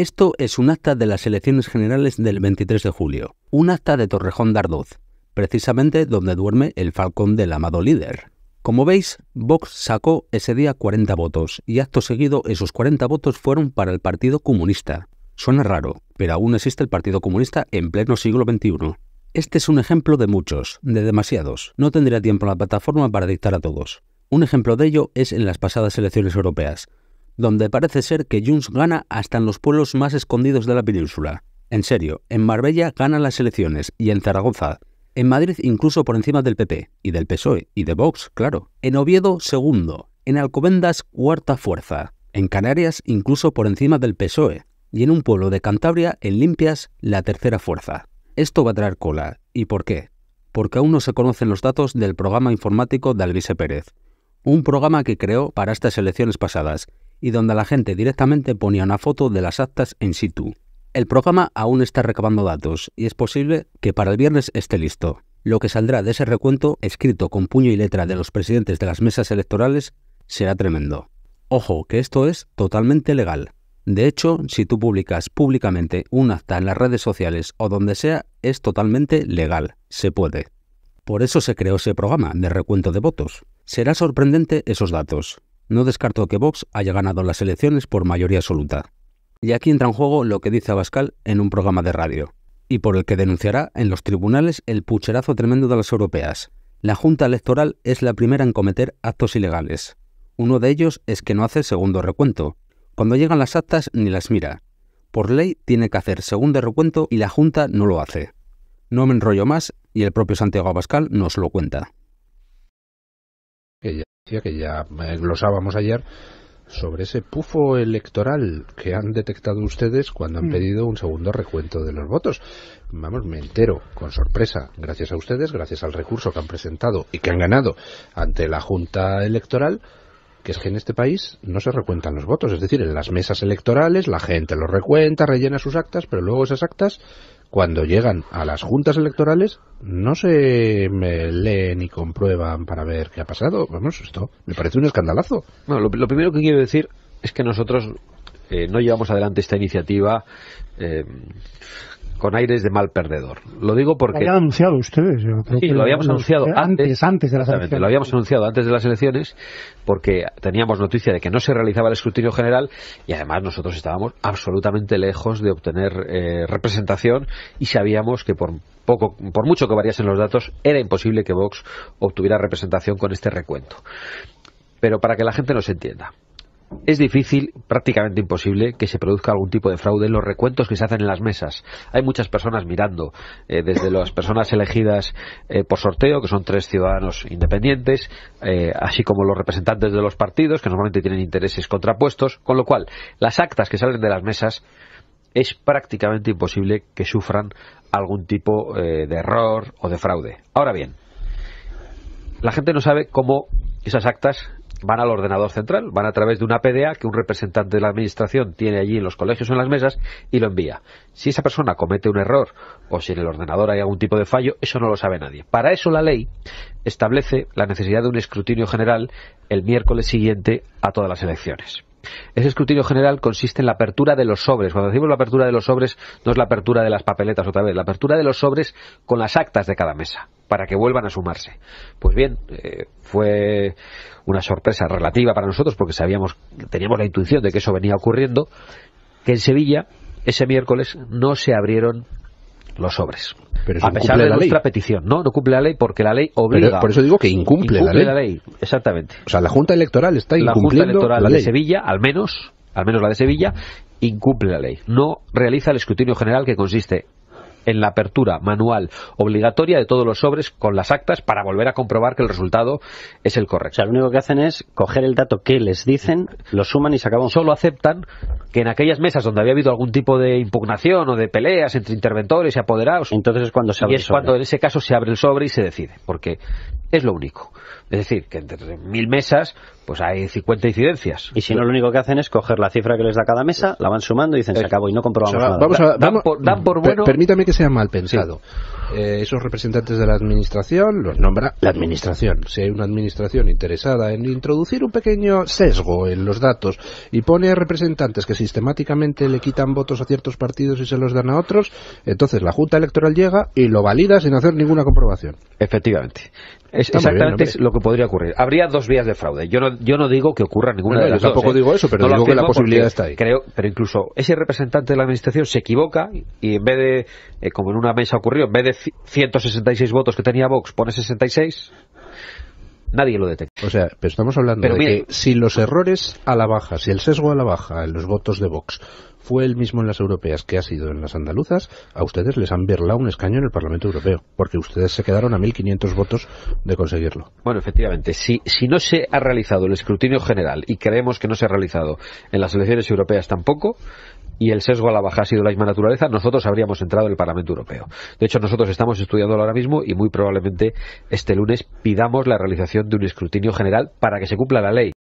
Esto es un acta de las elecciones generales del 23 de julio, un acta de Torrejón Dardoz, precisamente donde duerme el falcón del amado líder. Como veis, Vox sacó ese día 40 votos, y acto seguido esos 40 votos fueron para el Partido Comunista. Suena raro, pero aún existe el Partido Comunista en pleno siglo XXI. Este es un ejemplo de muchos, de demasiados. No tendría tiempo en la plataforma para dictar a todos. Un ejemplo de ello es en las pasadas elecciones europeas, donde parece ser que Junts gana hasta en los pueblos más escondidos de la península. En serio, en Marbella ganan las elecciones y en Zaragoza. En Madrid incluso por encima del PP y del PSOE y de Vox, claro. En Oviedo, segundo. En Alcobendas, cuarta fuerza. En Canarias, incluso por encima del PSOE. Y en un pueblo de Cantabria, en Limpias, la tercera fuerza. Esto va a traer cola. ¿Y por qué? Porque aún no se conocen los datos del programa informático de Alvise Pérez. Un programa que creó para estas elecciones pasadas y donde la gente directamente ponía una foto de las actas en situ. El programa aún está recabando datos y es posible que para el viernes esté listo. Lo que saldrá de ese recuento, escrito con puño y letra de los presidentes de las mesas electorales, será tremendo. Ojo, que esto es totalmente legal. De hecho, si tú publicas públicamente un acta en las redes sociales o donde sea, es totalmente legal, se puede. Por eso se creó ese programa de recuento de votos. Será sorprendente esos datos no descarto que Vox haya ganado las elecciones por mayoría absoluta. Y aquí entra en juego lo que dice Abascal en un programa de radio, y por el que denunciará en los tribunales el pucherazo tremendo de las europeas. La Junta Electoral es la primera en cometer actos ilegales. Uno de ellos es que no hace segundo recuento. Cuando llegan las actas ni las mira. Por ley tiene que hacer segundo recuento y la Junta no lo hace. No me enrollo más y el propio Santiago Abascal nos lo cuenta que ya eh, glosábamos ayer sobre ese pufo electoral que han detectado ustedes cuando han mm. pedido un segundo recuento de los votos. Vamos, me entero con sorpresa, gracias a ustedes, gracias al recurso que han presentado y que han ganado ante la Junta Electoral que es que en este país no se recuentan los votos. Es decir, en las mesas electorales la gente los recuenta, rellena sus actas, pero luego esas actas, cuando llegan a las juntas electorales, no se leen ni comprueban para ver qué ha pasado. Vamos, esto me parece un escandalazo. Bueno, lo primero que quiero decir es que nosotros eh, no llevamos adelante esta iniciativa eh, con aires de mal perdedor. Lo digo porque... Lo habían anunciado ustedes. Yo lo habíamos anunciado antes, antes, de las elecciones. Lo habíamos anunciado antes de las elecciones porque teníamos noticia de que no se realizaba el escrutinio general y además nosotros estábamos absolutamente lejos de obtener eh, representación y sabíamos que por poco, por mucho que variasen los datos, era imposible que Vox obtuviera representación con este recuento. Pero para que la gente nos entienda, es difícil, prácticamente imposible, que se produzca algún tipo de fraude en los recuentos que se hacen en las mesas. Hay muchas personas mirando, eh, desde las personas elegidas eh, por sorteo, que son tres ciudadanos independientes, eh, así como los representantes de los partidos, que normalmente tienen intereses contrapuestos, con lo cual las actas que salen de las mesas es prácticamente imposible que sufran algún tipo de error o de fraude. Ahora bien, la gente no sabe cómo esas actas van al ordenador central, van a través de una PDA que un representante de la administración tiene allí en los colegios o en las mesas y lo envía. Si esa persona comete un error o si en el ordenador hay algún tipo de fallo, eso no lo sabe nadie. Para eso la ley establece la necesidad de un escrutinio general el miércoles siguiente a todas las elecciones. Ese escrutinio general consiste en la apertura de los sobres. Cuando decimos la apertura de los sobres, no es la apertura de las papeletas otra vez, la apertura de los sobres con las actas de cada mesa, para que vuelvan a sumarse. Pues bien, eh, fue una sorpresa relativa para nosotros porque sabíamos, teníamos la intuición de que eso venía ocurriendo, que en Sevilla ese miércoles no se abrieron los sobres. a pesar de la nuestra petición. No, no cumple la ley porque la ley obliga. por eso digo que incumple, la, ley. Exactamente. O sea, la Junta Electoral está incumpliendo la, Junta Electoral de Sevilla, al menos, al menos la de Sevilla, incumple la ley. No realiza el escrutinio general que consiste en la apertura manual obligatoria de todos los sobres con las actas para volver a comprobar que el resultado es el correcto. O sea, lo único que hacen es coger el dato que les dicen, lo suman y se acabó. Solo aceptan que en aquellas mesas donde había habido algún tipo de impugnación o de peleas entre interventores y apoderados. Entonces es cuando se abre y es cuando en ese caso se abre el sobre y se decide, porque es lo único. Es decir, que entre mil mesas pues hay 50 incidencias. Y si no, lo único que hacen es coger la cifra que les da cada mesa, pues la van sumando y dicen, se acabó y no comprobamos nada. Vamos a, bueno... Permítame que sea mal pensado. Eh, esos representantes de la administración los nombra la administración. Si hay una administración interesada en introducir un pequeño sesgo en los datos y pone a representantes que sistemáticamente le quitan votos a ciertos partidos y se los dan a otros, entonces la Junta Electoral llega y lo valida sin hacer ninguna comprobación. Efectivamente. exactamente es lo que podría ocurrir. Habría dos vías de fraude. Yo no, yo no digo que ocurra ninguna de las yo tampoco ¿eh? digo eso, pero digo que la posibilidad está ahí. Creo, pero incluso ese representante de la administración se equivoca y en vez de, eh, como en una mesa ocurrió, en vez de 166 votos que tenía Vox pone 66, nadie lo detecta. O sea, pero estamos hablando de que si los errores a la baja, si el sesgo a la baja en los votos de Vox fue el mismo en las europeas que ha sido en las andaluzas, a ustedes les han verla un escaño en el Parlamento Europeo, porque ustedes se quedaron a 1.500 votos de conseguirlo. Bueno, efectivamente, si, si no se ha realizado el escrutinio general y creemos que no se ha realizado en las elecciones europeas tampoco, y el sesgo a la baja ha sido la misma naturaleza, nosotros habríamos entrado en el Parlamento Europeo. De hecho, nosotros estamos estudiando ahora mismo y muy probablemente este lunes pidamos la realización de un escrutinio general para que se cumpla la ley.